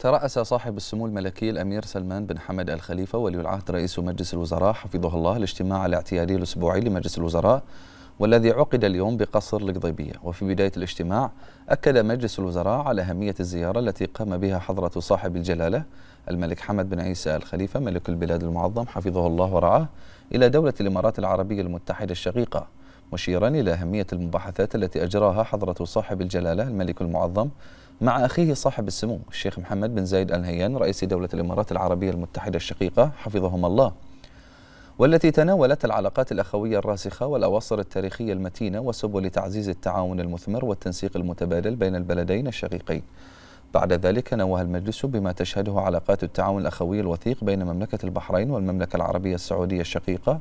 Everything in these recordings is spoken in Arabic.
ترأس صاحب السمو الملكي الأمير سلمان بن حمد الخليفة ولي العهد رئيس مجلس الوزراء حفظه الله الاجتماع الاعتيادي الأسبوعي لمجلس الوزراء والذي عقد اليوم بقصر القضيبية وفي بداية الاجتماع أكد مجلس الوزراء على أهمية الزيارة التي قام بها حضرة صاحب الجلالة الملك حمد بن عيسى الخليفة ملك البلاد المعظم حفظه الله ورعاه إلى دولة الإمارات العربية المتحدة الشقيقة مشيرا إلى أهمية المباحثات التي أجراها حضرة صاحب الجلالة الملك المعظم مع أخيه صاحب السمو الشيخ محمد بن زايد آل نهيان رئيس دولة الإمارات العربية المتحدة الشقيقة حفظهما الله والتي تناولت العلاقات الأخوية الراسخة والأواصر التاريخية المتينة وسبل تعزيز التعاون المثمر والتنسيق المتبادل بين البلدين الشقيقين بعد ذلك نوه المجلس بما تشهده علاقات التعاون الأخوي الوثيق بين مملكة البحرين والمملكة العربية السعودية الشقيقة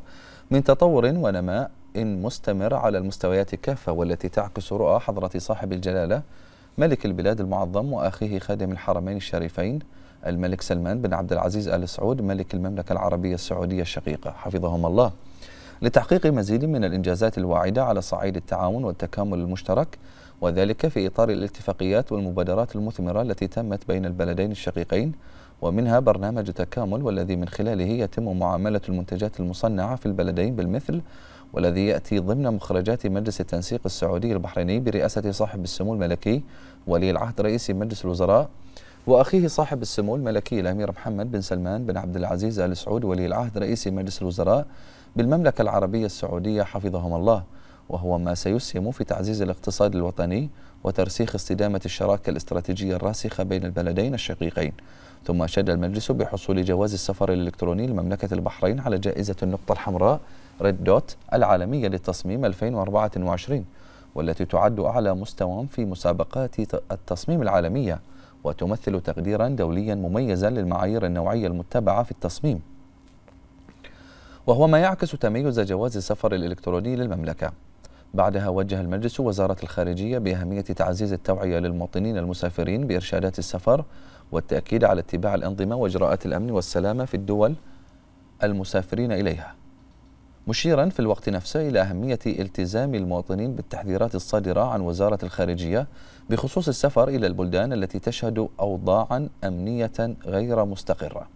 من تطور ونماء مستمر على المستويات كافة والتي تعكس رؤى حضرة صاحب الجلالة ملك البلاد المعظم وأخيه خادم الحرمين الشريفين الملك سلمان بن عبد العزيز آل سعود ملك المملكة العربية السعودية الشقيقة حفظهم الله لتحقيق مزيد من الإنجازات الواعدة على صعيد التعاون والتكامل المشترك وذلك في إطار الاتفاقيات والمبادرات المثمرة التي تمت بين البلدين الشقيقين ومنها برنامج تكامل والذي من خلاله يتم معاملة المنتجات المصنعة في البلدين بالمثل والذي يأتي ضمن مخرجات مجلس التنسيق السعودي البحريني برئاسة صاحب السمو الملكي ولي العهد رئيس مجلس الوزراء وأخيه صاحب السمو الملكي الأمير محمد بن سلمان بن عبد العزيز آل سعود ولي العهد رئيس مجلس الوزراء بالمملكة العربية السعودية حفظهم الله وهو ما سيسهم في تعزيز الاقتصاد الوطني وترسيخ استدامة الشراكة الاستراتيجية الراسخة بين البلدين الشقيقين ثم شد المجلس بحصول جواز السفر الإلكتروني لمملكة البحرين على جائزة النقطة الحمراء ريد دوت العالمية للتصميم 2024 والتي تعد أعلى مستوى في مسابقات التصميم العالمية وتمثل تقديرا دوليا مميزا للمعايير النوعية المتبعة في التصميم وهو ما يعكس تميز جواز السفر الإلكتروني للمملكة بعدها وجه المجلس وزارة الخارجية بأهمية تعزيز التوعية للمواطنين المسافرين بإرشادات السفر والتأكيد على اتباع الأنظمة وإجراءات الأمن والسلامة في الدول المسافرين إليها مشيرا في الوقت نفسه إلى أهمية التزام المواطنين بالتحذيرات الصادرة عن وزارة الخارجية بخصوص السفر إلى البلدان التي تشهد أوضاعا أمنية غير مستقرة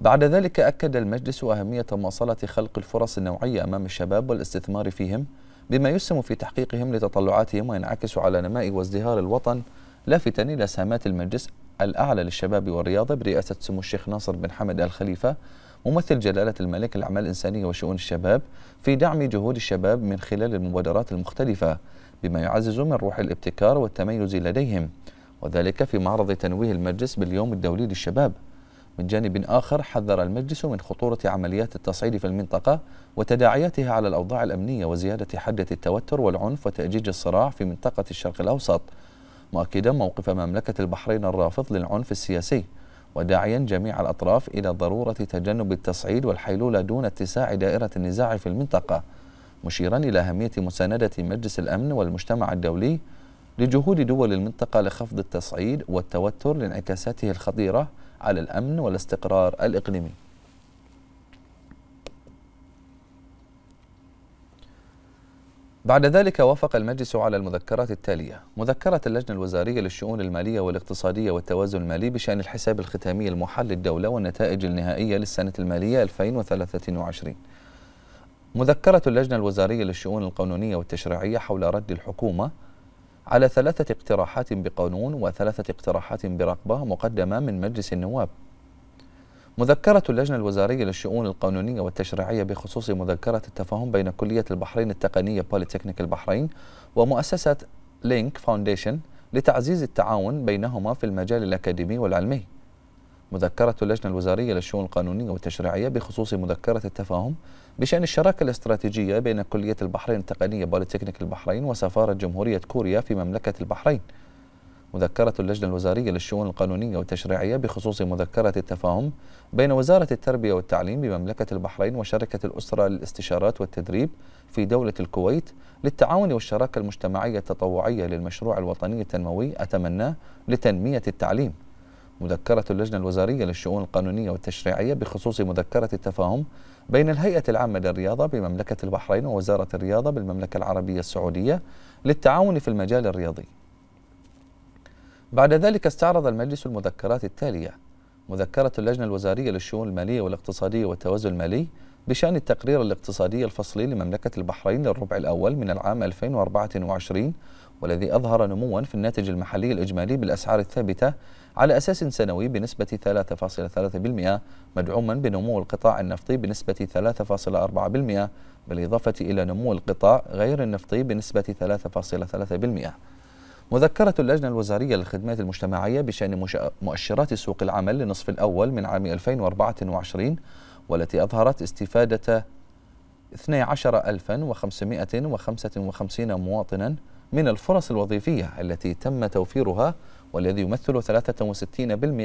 بعد ذلك أكد المجلس أهمية مواصلة خلق الفرص النوعية أمام الشباب والاستثمار فيهم بما يسهم في تحقيقهم لتطلعاتهم وينعكس على نماء وازدهار الوطن لافتا إلى سهامات المجلس الأعلى للشباب والرياضة برئاسة سمو الشيخ ناصر بن حمد آل خليفة ممثل جلالة الملك الأعمال الإنسانية وشؤون الشباب في دعم جهود الشباب من خلال المبادرات المختلفة بما يعزز من روح الابتكار والتميز لديهم وذلك في معرض تنويه المجلس باليوم الدولي للشباب من جانب آخر حذر المجلس من خطورة عمليات التصعيد في المنطقة وتداعياتها على الأوضاع الأمنية وزيادة حدة التوتر والعنف وتأجيج الصراع في منطقة الشرق الأوسط مؤكدا موقف مملكة البحرين الرافض للعنف السياسي وداعيا جميع الأطراف إلى ضرورة تجنب التصعيد والحيلولة دون اتساع دائرة النزاع في المنطقة مشيرا إلى أهمية مساندة مجلس الأمن والمجتمع الدولي لجهود دول المنطقة لخفض التصعيد والتوتر لانعكاساته الخطيرة على الأمن والاستقرار الإقليمي بعد ذلك وافق المجلس على المذكرات التالية مذكرة اللجنة الوزارية للشؤون المالية والاقتصادية والتوازن المالي بشأن الحساب الختامي المحل للدولة والنتائج النهائية للسنة المالية 2023 مذكرة اللجنة الوزارية للشؤون القانونية والتشريعية حول رد الحكومة على ثلاثة اقتراحات بقانون وثلاثة اقتراحات برقبة مقدمة من مجلس النواب مذكرة اللجنة الوزارية للشؤون القانونية والتشريعية بخصوص مذكرة التفاهم بين كلية البحرين التقنية بوليتكنيك البحرين ومؤسسة لينك فاونديشن لتعزيز التعاون بينهما في المجال الأكاديمي والعلمي مذكرة اللجنة الوزارية للشؤون القانونية والتشريعية بخصوص مذكرة التفاهم بشأن الشراكة الاستراتيجية بين كلية البحرين التقنية بوليتكنيك البحرين وسفارة جمهورية كوريا في مملكة البحرين مذكرة اللجنة الوزارية للشؤون القانونية والتشريعية بخصوص مذكرة التفاهم بين وزارة التربية والتعليم بمملكة البحرين وشركة الأسرة للاستشارات والتدريب في دولة الكويت للتعاون والشراكة المجتمعية التطوعية للمشروع الوطني التنموي أتمناه لتنمية التعليم مذكرة اللجنة الوزارية للشؤون القانونية والتشريعية بخصوص مذكرة التفاهم بين الهيئة العامة للرياضة بمملكة البحرين ووزارة الرياضة بالمملكة العربية السعودية للتعاون في المجال الرياضي بعد ذلك استعرض المجلس المذكرات التالية مذكرة اللجنة الوزارية للشؤون المالية والاقتصادية والتوازن المالي بشأن التقرير الاقتصادي الفصلي لمملكة البحرين للربع الأول من العام 2024 والذي أظهر نموا في الناتج المحلي الإجمالي بالأسعار الثابتة على أساس سنوي بنسبة 3.3% مدعوما بنمو القطاع النفطي بنسبة 3.4% بالإضافة إلى نمو القطاع غير النفطي بنسبة 3.3% مذكرة اللجنة الوزارية للخدمات المجتمعية بشأن مؤشرات سوق العمل لنصف الأول من عام 2024 والتي أظهرت استفادة 12555 مواطنا من الفرص الوظيفية التي تم توفيرها والذي يمثل 63%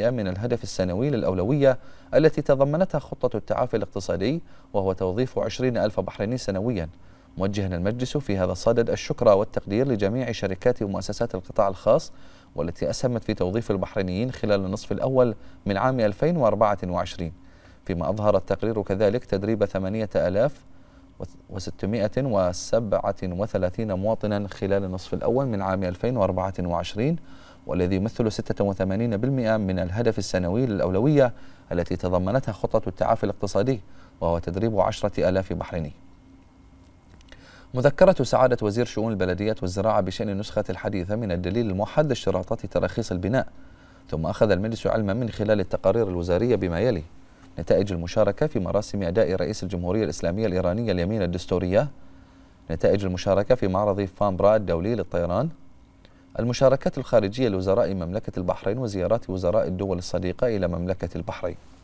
من الهدف السنوي للأولوية التي تضمنتها خطة التعافي الاقتصادي وهو توظيف 20 ألف بحريني سنوياً موجها المجلس في هذا الصدد الشكر والتقدير لجميع شركات ومؤسسات القطاع الخاص والتي أسهمت في توظيف البحرينيين خلال النصف الأول من عام 2024 فيما أظهر التقرير كذلك تدريب 8637 مواطنا خلال النصف الأول من عام 2024 والذي يمثل 86% من الهدف السنوي للأولوية التي تضمنتها خطة التعافي الاقتصادي وهو تدريب 10000 بحريني مذكرة سعادة وزير شؤون البلديات والزراعة بشأن النسخة الحديثة من الدليل الموحد لاشتراطات تراخيص البناء ثم أخذ المجلس علما من خلال التقارير الوزارية بما يلي نتائج المشاركة في مراسم أداء رئيس الجمهورية الإسلامية الإيرانية اليمين الدستورية نتائج المشاركة في معرض فامبرا الدولي للطيران المشاركات الخارجية لوزراء مملكة البحرين وزيارات وزراء الدول الصديقة إلى مملكة البحرين